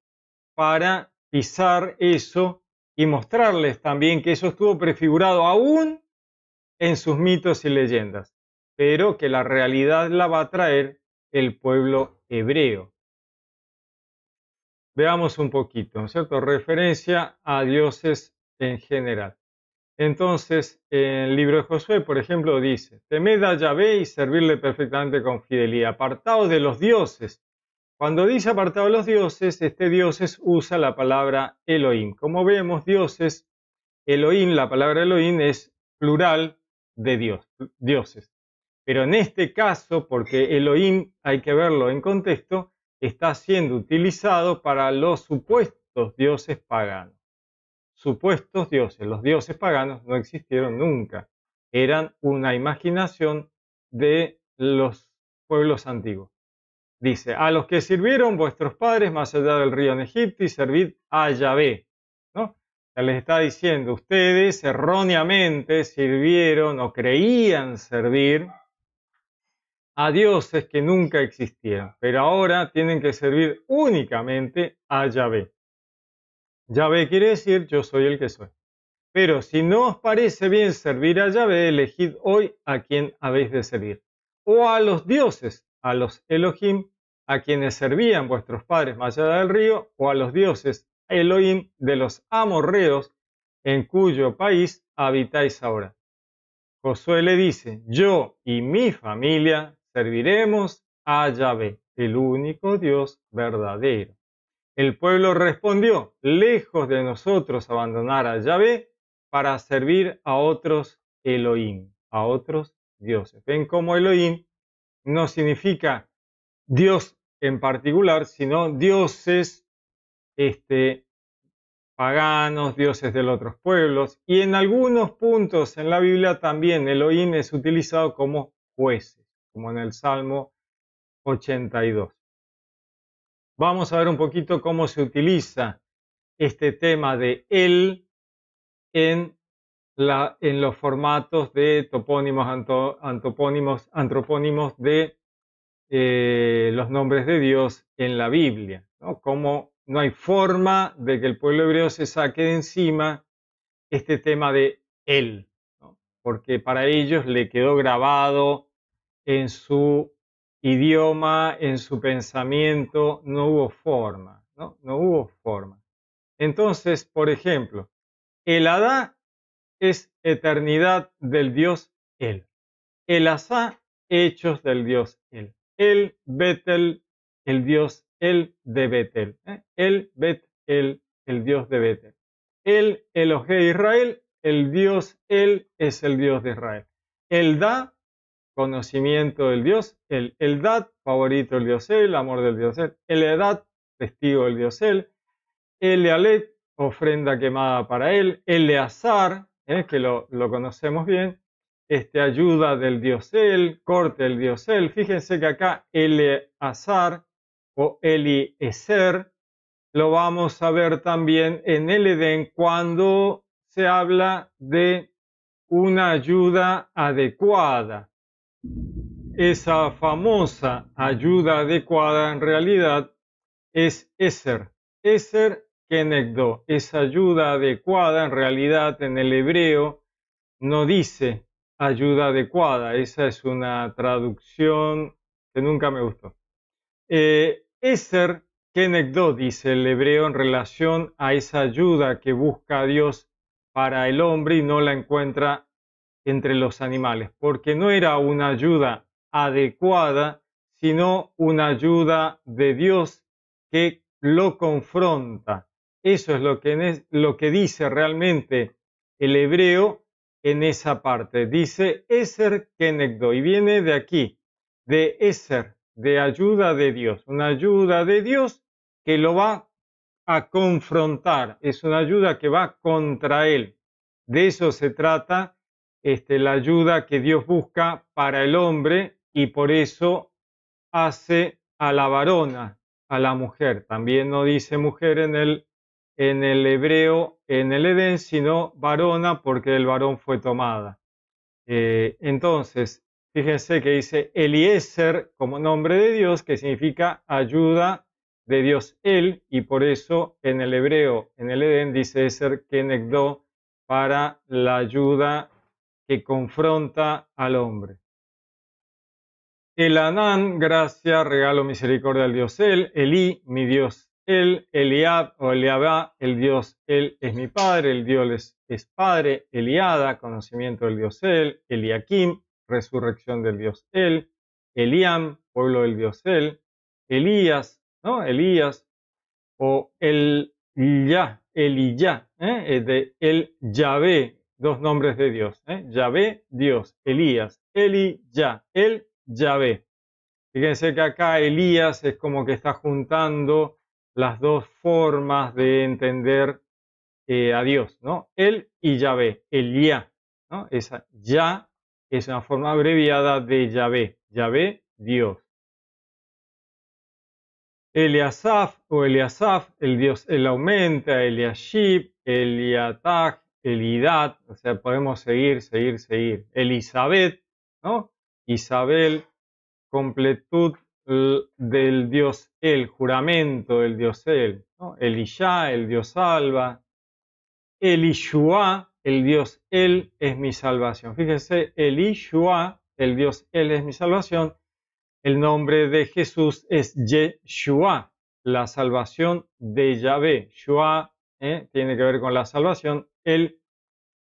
[SPEAKER 1] para pisar eso y mostrarles también que eso estuvo prefigurado aún en sus mitos y leyendas, pero que la realidad la va a traer el pueblo hebreo. Veamos un poquito, ¿no es cierto? Referencia a dioses en general. Entonces, en el libro de Josué, por ejemplo, dice, temed a Yahvé y servirle perfectamente con fidelidad, Apartado de los dioses. Cuando dice apartado de los dioses, este dioses usa la palabra Elohim. Como vemos, dioses, Elohim, la palabra Elohim es plural de Dios, dioses. Pero en este caso, porque Elohim hay que verlo en contexto, está siendo utilizado para los supuestos dioses paganos supuestos dioses, los dioses paganos, no existieron nunca. Eran una imaginación de los pueblos antiguos. Dice, a los que sirvieron vuestros padres más allá del río en Egipto y servid a Yahvé. ¿no? se les está diciendo, ustedes erróneamente sirvieron o creían servir a dioses que nunca existieron, pero ahora tienen que servir únicamente a Yahvé. Yahvé quiere decir yo soy el que soy. Pero si no os parece bien servir a Yahvé, elegid hoy a quien habéis de servir. O a los dioses, a los Elohim, a quienes servían vuestros padres más allá del río, o a los dioses Elohim de los amorreos, en cuyo país habitáis ahora. Josué le dice, yo y mi familia serviremos a Yahvé, el único Dios verdadero. El pueblo respondió, lejos de nosotros abandonar a Yahvé para servir a otros Elohim, a otros dioses. Ven como Elohim no significa Dios en particular, sino dioses este, paganos, dioses de los otros pueblos. Y en algunos puntos en la Biblia también Elohim es utilizado como jueces, como en el Salmo 82 vamos a ver un poquito cómo se utiliza este tema de él en, los formatos de topónimos, antropónimos de eh, los nombres de Dios en la Biblia. ¿no? Como no hay forma de que el pueblo hebreo se saque de encima este tema de él, porque para ellos le quedó grabado en su idioma, en su pensamiento, no hubo forma, ¿no? No hubo forma. Entonces, por ejemplo, el Adá es eternidad del Dios Él. El asa hechos del Dios Él. El Betel, el Dios Él de Betel. ¿eh? El Bet el, el Dios de Betel. El Elohe Israel, el Dios Él es el Dios de Israel. El Da conocimiento del Dios, el Eldad, favorito del Dios el amor del Dios el, Edad, testigo del Dios el, el ofrenda quemada para él, Eleazar, eh, que lo, conocemos bien, este, ayuda del Dios el, corte del Dios el, fíjense que acá Eleazar o Eliezer lo vamos a ver también en el Edén cuando se habla de una ayuda adecuada esa famosa ayuda adecuada en realidad es Eser. Eser Kenegdo, esa ayuda adecuada en realidad en el hebreo no dice ayuda adecuada, esa es una traducción que nunca me gustó. Eser eh, Kenegdo dice el hebreo en relación a esa ayuda que busca Dios para el hombre y no la encuentra entre los animales, porque no era una ayuda adecuada, sino una ayuda de Dios que lo confronta. Eso es lo que, dice realmente el hebreo en esa parte. Dice Eser Kenegdo y viene de aquí, de Eser, de ayuda de Dios. Una ayuda de Dios que lo va a confrontar, es una ayuda que va contra él. De eso se trata este, la ayuda que Dios busca para el hombre y por eso hace a la varona, a la mujer. También no dice mujer en el, en el hebreo, en el Edén, sino varona porque el varón fue tomada. Eh, entonces, fíjense que dice Eliezer como nombre de Dios, que significa ayuda de Dios él, y por eso en el hebreo, en el Edén, dice Eser Kenegdo para la ayuda que confronta al hombre. El Anán, gracia, regalo, misericordia al Dios Él. Eli, mi Dios Él. Eliab o Eliabá, el Dios Él es mi Padre. El Dios es, Padre. Eliada, conocimiento del Dios Él. Eliakim, resurrección del Dios Él. Eliam, pueblo del Dios Él. Elías, ¿no? Elías. O el Ya, Eliyá, ¿eh? de el Yahvé, dos nombres de Dios. ¿eh? Yahvé, Dios. Elías, Eli, Ya, El Yahvé. Fíjense que acá Elías es como que está juntando las dos formas de entender eh, a Dios, ¿no? Él y Yahvé, ve, ¿no? Esa ya es una forma abreviada de Yahvé, Yahvé, Dios. Eliasaf o Eliasaf, el Dios, el aumenta, Eliashib, Eliatag, Elidad, o sea, podemos seguir, seguir, seguir. Elizabeth, ¿no? Isabel, completud del Dios El, juramento del Dios El, Elisha, el Dios salva, Elishua, el Dios Él es mi salvación. Fíjense, Elishua, el Dios Él es mi salvación. El nombre de Jesús es Yeshua, la salvación de Yahvé. Shua ¿eh? tiene que ver con la salvación. Él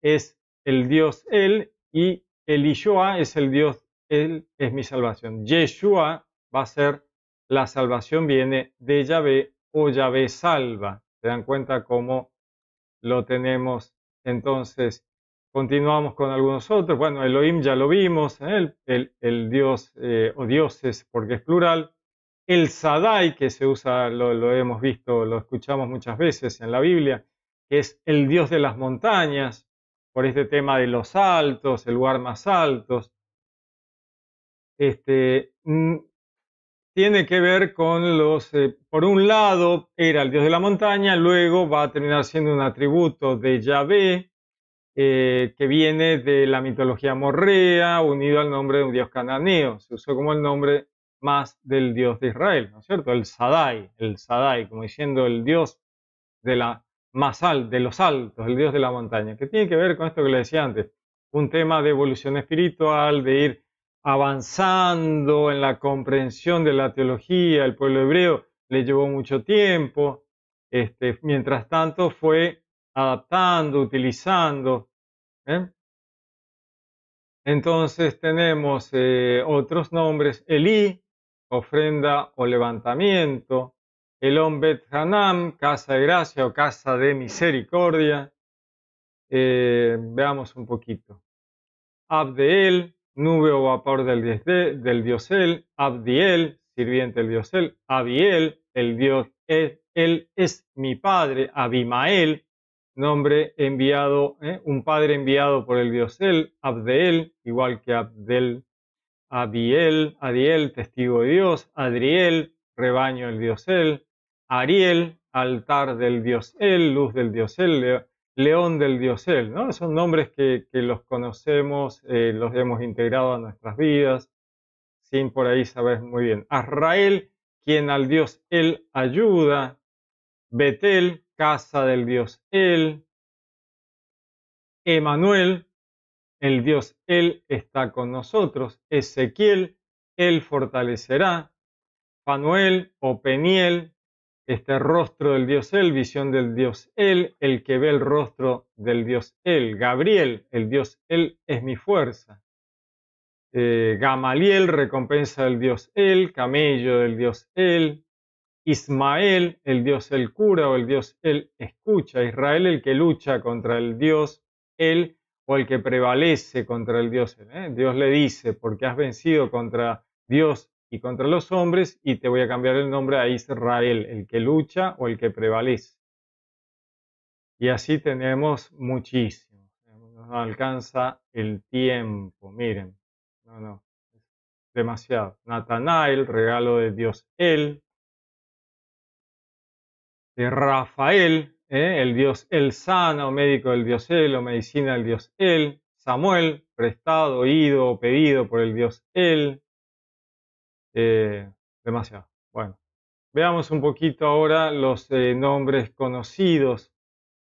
[SPEAKER 1] es el Dios Él y Elishua es el Dios él es mi salvación. Yeshua va a ser la salvación viene de Yahvé o Yahvé salva. ¿Se dan cuenta cómo lo tenemos? Entonces, continuamos con algunos otros. Bueno, Elohim ya lo vimos, ¿eh? el, el, Dios eh, o dioses, porque es plural. El Sadai, que se usa, lo, hemos visto, lo escuchamos muchas veces en la Biblia, que es el Dios de las montañas, por este tema de los altos, el lugar más alto este, mm, tiene que ver con los, eh, por un lado, era el dios de la montaña, luego va a terminar siendo un atributo de Yahvé, eh, que viene de la mitología morrea, unido al nombre de un dios cananeo, se usó como el nombre más del dios de Israel, ¿no es cierto? El Sadai, el Sadai, como diciendo el dios de la de los altos, el dios de la montaña, que tiene que ver con esto que le decía antes, un tema de evolución espiritual, de ir avanzando en la comprensión de la teología, el pueblo hebreo le llevó mucho tiempo, este, mientras tanto fue adaptando, utilizando. ¿eh? Entonces tenemos eh, otros nombres, Elí, ofrenda o levantamiento, Elon Bet Hanam, casa de gracia o casa de misericordia. Eh, veamos un poquito. Abdeel, nube o vapor del dios, Abdiel, sirviente del dios él, Abiel, el dios es, él es mi padre, Abimael, nombre enviado, ¿eh? un padre enviado por el dios él, Abdeel, igual que Abdel, Abiel, testigo de Dios, Adriel, rebaño del dios Ariel, altar del dios luz del dios León del Diosel, ¿no? Son nombres que, los conocemos, eh, los hemos integrado a nuestras vidas, sin por ahí saber muy bien. Azrael, quien al Dios Él ayuda. Betel, casa del Dios Él. Emanuel, el Dios Él está con nosotros. Ezequiel, Él fortalecerá. Panuel o Peniel, este rostro del Dios Él, visión del Dios Él, el que ve el rostro del Dios Él. Gabriel, el Dios Él es mi fuerza. Eh, Gamaliel, recompensa del Dios Él, camello del Dios Él. Ismael, el Dios Él cura o el Dios Él escucha. Israel, el que lucha contra el Dios Él o el que prevalece contra el Dios Él. ¿eh? Dios le dice, porque has vencido contra Dios y contra los hombres y te voy a cambiar el nombre a Israel, el que lucha o el que prevalece. Y así tenemos muchísimo. No alcanza el tiempo, miren. No, no, es demasiado. Natanael, regalo de Dios, él. De Rafael, ¿eh? el Dios, el sano, médico del Dios, él, o medicina del Dios, él. Samuel, prestado, oído, o pedido por el Dios, él. Eh, demasiado. Bueno, veamos un poquito ahora los eh, nombres conocidos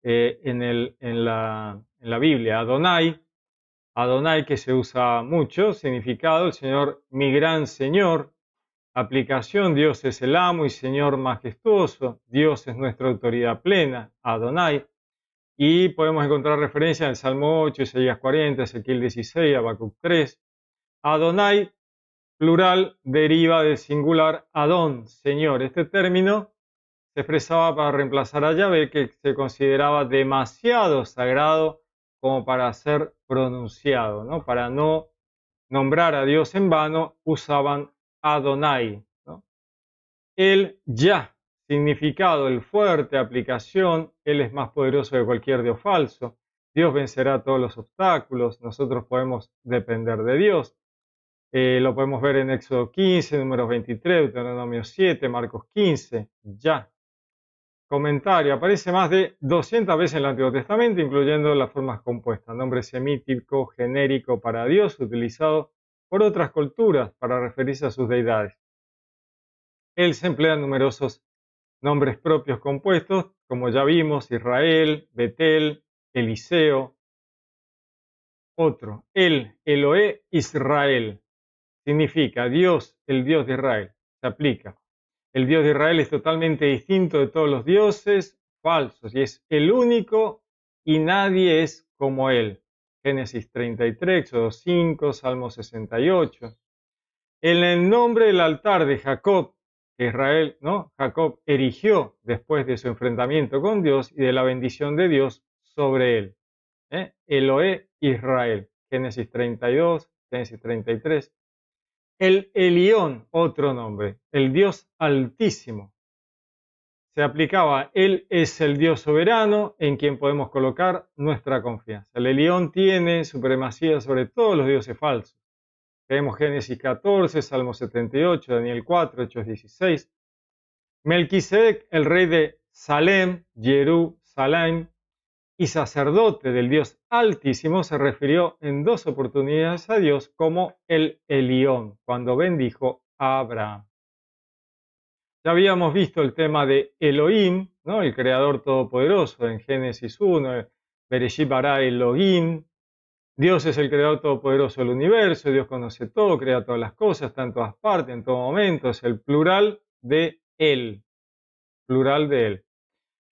[SPEAKER 1] eh, en, el, en, la, Biblia. Adonai, Adonai que se usa mucho, significado el Señor, mi gran Señor. Aplicación, Dios es el amo y Señor majestuoso, Dios es nuestra autoridad plena, Adonai. Y podemos encontrar referencia en Salmo 8, Isaías 40, Ezequiel 16, Habacuc 3. Adonai plural deriva del singular Adón, Señor. Este término se expresaba para reemplazar a Yahvé, que se consideraba demasiado sagrado como para ser pronunciado, ¿no? Para no nombrar a Dios en vano, usaban Adonai. El ya, significado, el fuerte, aplicación, Él es más poderoso que cualquier Dios falso. Dios vencerá todos los obstáculos, nosotros podemos depender de Dios. Eh, lo podemos ver en Éxodo 15, número 23, Deuteronomio 7, Marcos 15, ya. Comentario, aparece más de 200 veces en el Antiguo Testamento, incluyendo las formas compuestas, nombre semítico, genérico para Dios, utilizado por otras culturas para referirse a sus deidades. Él se emplea en numerosos nombres propios compuestos, como ya vimos, Israel, Betel, Eliseo, otro, el Eloé Israel, significa Dios, el Dios de Israel. Se aplica. El Dios de Israel es totalmente distinto de todos los dioses falsos y es el único y nadie es como él. Génesis 33, Éxodo 5, Salmo 68. En el nombre del altar de Jacob, Israel, ¿no? Jacob erigió después de su enfrentamiento con Dios y de la bendición de Dios sobre él. ¿eh? Eloé Israel, Génesis 32, Génesis 33, el Elión, otro nombre, el Dios Altísimo. Se aplicaba, Él es el Dios soberano en quien podemos colocar nuestra confianza. El Elión tiene supremacía sobre todos los dioses falsos. Tenemos Génesis 14, Salmo 78, Daniel 4, Hechos 16. Melquisedec, el rey de Salem, Jerusalén, y sacerdote del Dios Altísimo se refirió en dos oportunidades a Dios como el Elión, cuando bendijo a Abraham. Ya habíamos visto el tema de Elohim, ¿no? el Creador Todopoderoso, en Génesis 1, eh, Bereshit Elohim. Dios es el Creador Todopoderoso del universo, Dios conoce todo, crea todas las cosas, está en todas partes, en todo momento, es el plural de Él, plural de Él.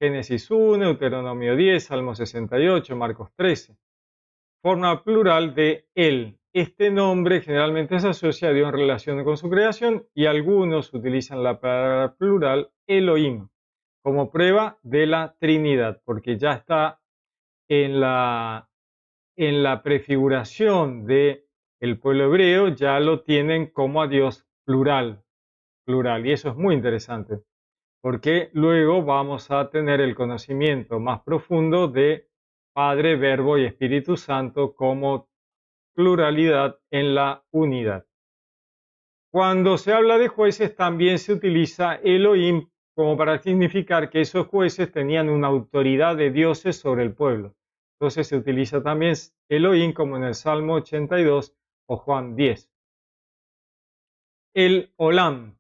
[SPEAKER 1] Génesis 1, Deuteronomio 10, Salmo 68, Marcos 13. Forma plural de Él. Este nombre generalmente se asocia a Dios en relación con su creación y algunos utilizan la palabra plural Elohim como prueba de la Trinidad, porque ya está en la, prefiguración del el pueblo hebreo, ya lo tienen como a Dios plural, plural, y eso es muy interesante porque luego vamos a tener el conocimiento más profundo de Padre, Verbo y Espíritu Santo como pluralidad en la unidad. Cuando se habla de jueces también se utiliza Elohim como para significar que esos jueces tenían una autoridad de dioses sobre el pueblo. Entonces se utiliza también Elohim como en el Salmo 82 o Juan 10. El Olam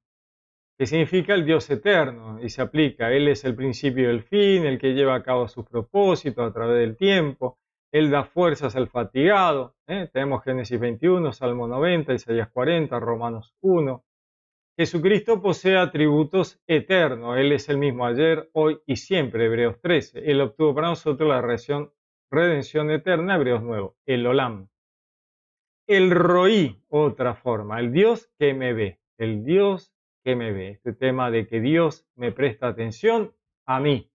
[SPEAKER 1] que significa el Dios eterno y se aplica. Él es el principio y el fin, el que lleva a cabo sus propósitos a través del tiempo. Él da fuerzas al fatigado. ¿eh? Tenemos Génesis 21, Salmo 90, Isaías 40, Romanos 1. Jesucristo posee atributos eternos. Él es el mismo ayer, hoy y siempre, Hebreos 13. Él obtuvo para nosotros la redención, redención eterna, Hebreos nuevo. el Olam. El Roí, otra forma, el Dios que me ve, el Dios que me ve, este tema de que Dios me presta atención a mí.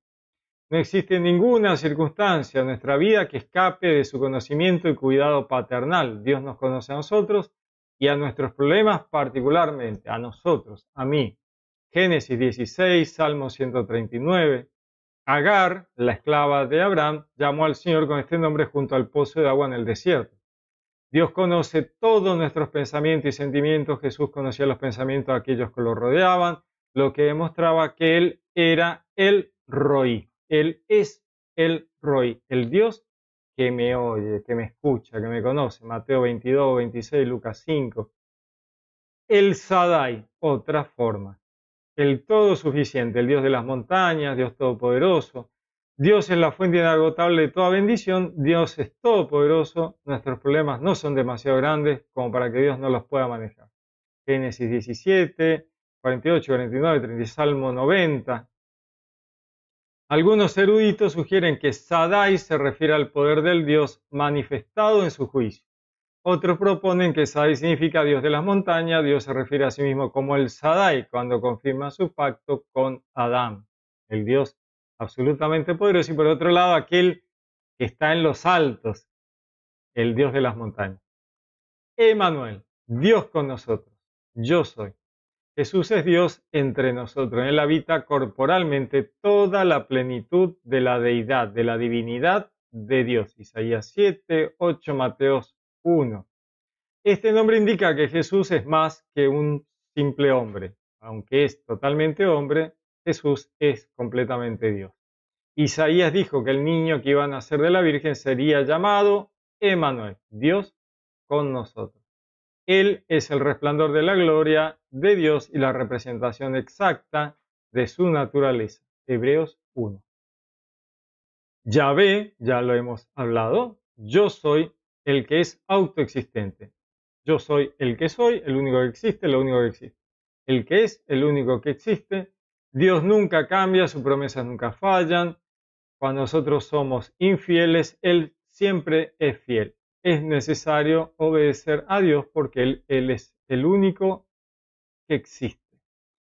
[SPEAKER 1] No existe ninguna circunstancia en nuestra vida que escape de su conocimiento y cuidado paternal. Dios nos conoce a nosotros y a nuestros problemas particularmente, a nosotros, a mí. Génesis 16, Salmo 139. Agar, la esclava de Abraham, llamó al Señor con este nombre junto al pozo de agua en el desierto. Dios conoce todos nuestros pensamientos y sentimientos. Jesús conocía los pensamientos de aquellos que lo rodeaban, lo que demostraba que Él era el Roí. Él es el Roí, el Dios que me oye, que me escucha, que me conoce. Mateo 22, 26, Lucas 5. El Sadai, otra forma. El todo suficiente, el Dios de las montañas, Dios todopoderoso, Dios es la fuente inagotable de toda bendición, Dios es todopoderoso, nuestros problemas no son demasiado grandes como para que Dios no los pueda manejar. Génesis 17, 48, 49, 30, Salmo 90. Algunos eruditos sugieren que Sadai se refiere al poder del Dios manifestado en su juicio. Otros proponen que Sadai significa Dios de las montañas, Dios se refiere a sí mismo como el Sadai cuando confirma su pacto con Adán, el Dios absolutamente poderoso, y por otro lado aquel que está en los altos, el Dios de las montañas. Emanuel, Dios con nosotros, yo soy. Jesús es Dios entre nosotros, Él habita corporalmente toda la plenitud de la deidad, de la divinidad de Dios. Isaías 7, 8, Mateos 1. Este nombre indica que Jesús es más que un simple hombre, aunque es totalmente hombre, Jesús es completamente Dios. Isaías dijo que el niño que iba a nacer de la Virgen sería llamado Emanuel, Dios con nosotros. Él es el resplandor de la gloria de Dios y la representación exacta de su naturaleza. Hebreos 1. ve, ya lo hemos hablado, yo soy el que es autoexistente. Yo soy el que soy, el único que existe, lo único que existe. El que es, el único que existe, Dios nunca cambia, sus promesas nunca fallan. Cuando nosotros somos infieles, Él siempre es fiel. Es necesario obedecer a Dios porque Él, es el único que existe.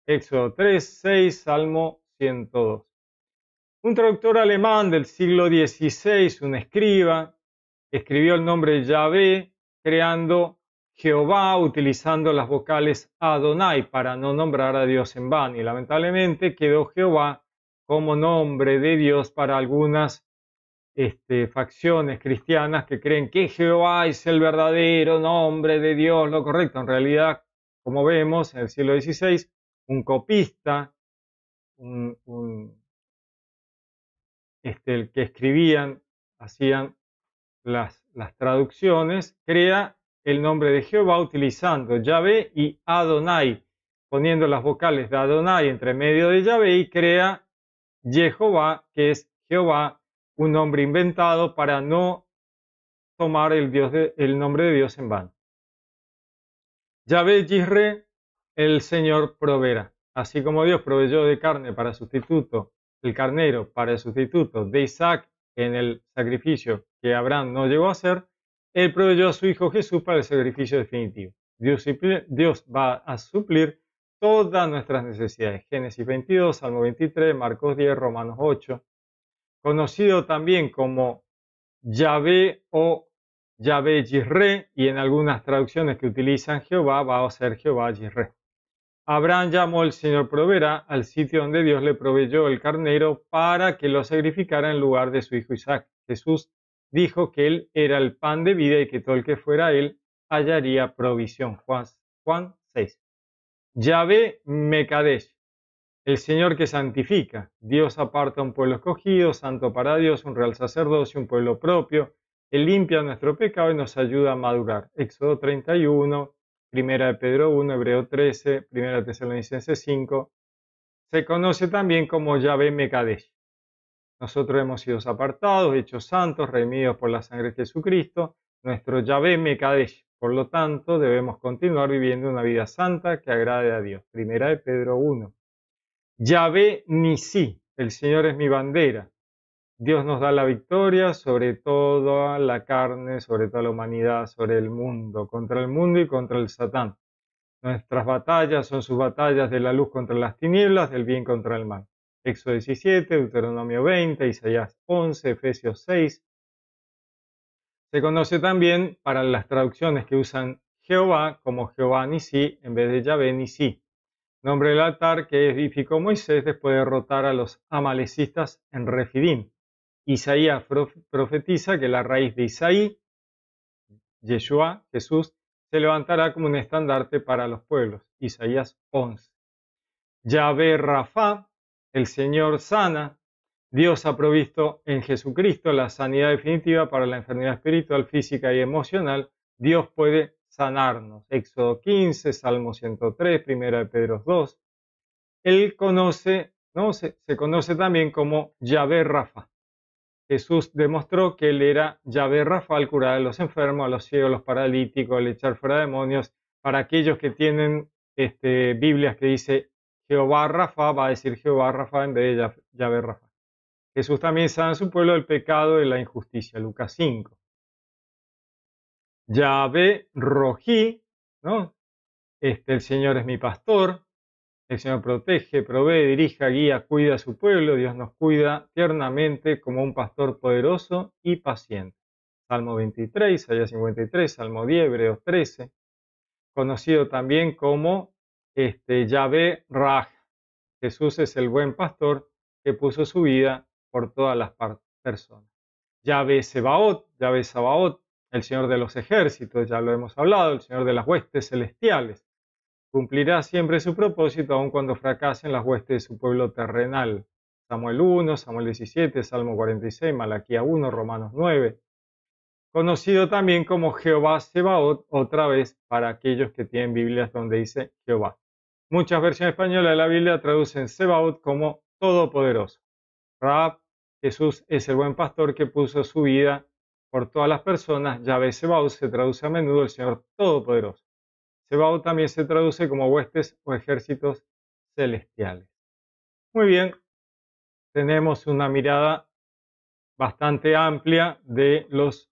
[SPEAKER 1] Éxodo 3, 6, Salmo 102. Un traductor alemán del siglo XVI, un escriba, escribió el nombre Yahvé creando Jehová utilizando las vocales Adonai para no nombrar a Dios en vano. Y lamentablemente quedó Jehová como nombre de Dios para algunas este, facciones cristianas que creen que Jehová es el verdadero nombre de Dios, lo correcto. En realidad, como vemos en el siglo XVI, un copista, este, el que escribían, hacían las, las traducciones, crea el nombre de Jehová utilizando Yahvé y Adonai, poniendo las vocales de Adonai entre medio de Yahvé y crea Jehová, que es Jehová, un nombre inventado para no tomar el, nombre de Dios en vano. Yahvé Yisre, el Señor proveerá. Así como Dios proveyó de carne para sustituto, el carnero para sustituto de Isaac en el sacrificio que Abraham no llegó a hacer, él proveyó a su Hijo Jesús para el sacrificio definitivo. Dios, va a suplir todas nuestras necesidades. Génesis 22, Salmo 23, Marcos 10, Romanos 8. Conocido también como Yahvé o Yahvé Yisre, y en algunas traducciones que utilizan Jehová va a ser Jehová Yisre. Abraham llamó al Señor Provera al sitio donde Dios le proveyó el carnero para que lo sacrificara en lugar de su hijo Isaac. Jesús dijo que él era el pan de vida y que todo el que fuera él hallaría provisión. Juan, 6. Yahvé Mecadesh, el Señor que santifica. Dios aparta un pueblo escogido, santo para Dios, un real sacerdocio, un pueblo propio. que limpia nuestro pecado y nos ayuda a madurar. Éxodo 31, Primera de Pedro 1, Hebreo 13, Primera de Tesalonicenses 5. Se conoce también como Yahvé Mecadesh. Nosotros hemos sido apartados, hechos santos, remidos por la sangre de Jesucristo, nuestro Yahvé Mekadesh. Por lo tanto, debemos continuar viviendo una vida santa que agrade a Dios. Primera de Pedro 1. Yahvé sí el Señor es mi bandera. Dios nos da la victoria sobre toda la carne, sobre toda la humanidad, sobre el mundo, contra el mundo y contra el Satán. Nuestras batallas son sus batallas de la luz contra las tinieblas, del bien contra el mal. Exo 17, Deuteronomio 20, Isaías 11, Efesios 6. Se conoce también para las traducciones que usan Jehová como Jehová ni sí en vez de Yahvé ni sí. nombre del altar que edificó Moisés después de derrotar a los amalecistas en Refidim. Isaías profetiza que la raíz de Isaí, Yeshua, Jesús, se levantará como un estandarte para los pueblos. Isaías 11. Yahvé Rafa el Señor sana. Dios ha provisto en Jesucristo la sanidad definitiva para la enfermedad espiritual, física y emocional. Dios puede sanarnos. Éxodo 15, Salmo 103, Primera de Pedro 2. Él conoce, ¿no? se, se conoce también como Yahvé Rafa. Jesús demostró que él era Yahvé Rafa al curar a los enfermos, a los ciegos, a los paralíticos, al echar fuera demonios. Para aquellos que tienen este, Biblias que dice Jehová Rafa, va a decir Jehová Rafa en vez de Yahvé Rafa. Jesús también sabe a su pueblo del pecado y la injusticia, Lucas 5. Yahvé Rojí, ¿no? Este, el Señor es mi pastor, el Señor protege, provee, dirija, guía, cuida a su pueblo, Dios nos cuida tiernamente como un pastor poderoso y paciente. Salmo 23, Isaías 53, Salmo 10, Hebreos 13, conocido también como este, Yahvé Raj. Jesús es el buen pastor que puso su vida por todas las personas. Yahvé Sebaot, Yahvé Sabaot, el Señor de los ejércitos, ya lo hemos hablado, el Señor de las huestes celestiales. Cumplirá siempre su propósito aun cuando fracasen las huestes de su pueblo terrenal. Samuel 1, Samuel 17, Salmo 46, Malaquía 1, Romanos 9. Conocido también como Jehová Sebaot, otra vez para aquellos que tienen Biblias donde dice Jehová. Muchas versiones españolas de la Biblia traducen Sebaot como todopoderoso. Rab, Jesús es el buen pastor que puso su vida por todas las personas. Ya ve Sebaot se traduce a menudo el Señor todopoderoso. Sebaot también se traduce como huestes o ejércitos celestiales. Muy bien, tenemos una mirada bastante amplia de los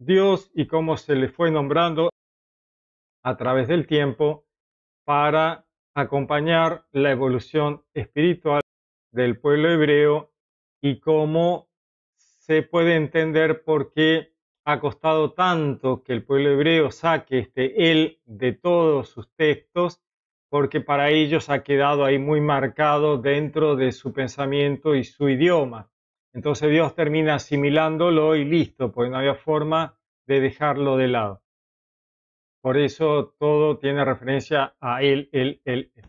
[SPEAKER 1] Dios y cómo se le fue nombrando a través del tiempo para acompañar la evolución espiritual del pueblo hebreo y cómo se puede entender por qué ha costado tanto que el pueblo hebreo saque este él de todos sus textos, porque para ellos ha quedado ahí muy marcado dentro de su pensamiento y su idioma. Entonces Dios termina asimilándolo y listo, pues no había forma de dejarlo de lado. Por eso todo tiene referencia a él, él, él, él.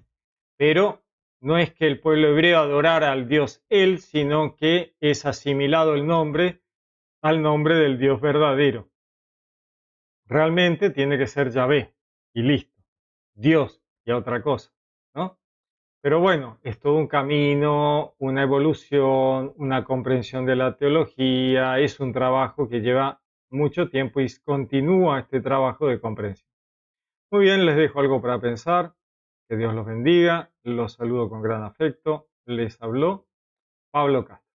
[SPEAKER 1] Pero no es que el pueblo hebreo adorara al dios él, sino que es asimilado el nombre al nombre del dios verdadero. Realmente tiene que ser Yahvé y listo. Dios y otra cosa, ¿no? Pero bueno, es todo un camino, una evolución, una comprensión de la teología, es un trabajo que lleva mucho tiempo y continúa este trabajo de comprensión. Muy bien, les dejo algo para pensar. Que Dios los bendiga. Los saludo con gran afecto. Les habló Pablo Castro.